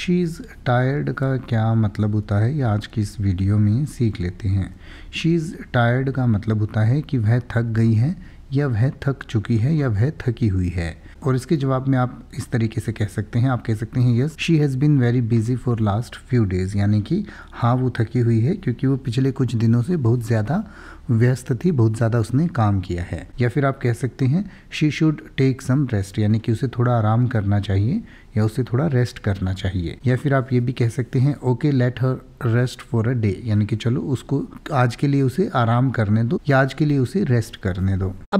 she is tired का क्या मतलब होता है ये आज की इस वीडियो में सीख लेते हैं शी इज़ टायर्ड का मतलब होता है कि वह थक गई है या वह थक चुकी है या वह थकी हुई है और इसके जवाब में आप इस तरीके से कह सकते हैं आप कह सकते हैं yes she has been very busy for last few days यानी कि हाँ वो थकी हुई है क्योंकि वो पिछले कुछ दिनों से बहुत ज़्यादा व्यस्त थी बहुत ज़्यादा उसने काम किया है या फिर आप कह सकते हैं she should take some rest यानी कि उसे थोड़ा आराम करना चाहिए या उसे थोड़ा रेस्ट करना चाहिए या फिर आप ये भी कह सकते हैं okay let her rest for a day यानी कि चलो उसको आज के लिए उसे आराम करने दो या आज के लिए उसे रेस्ट करने दो अब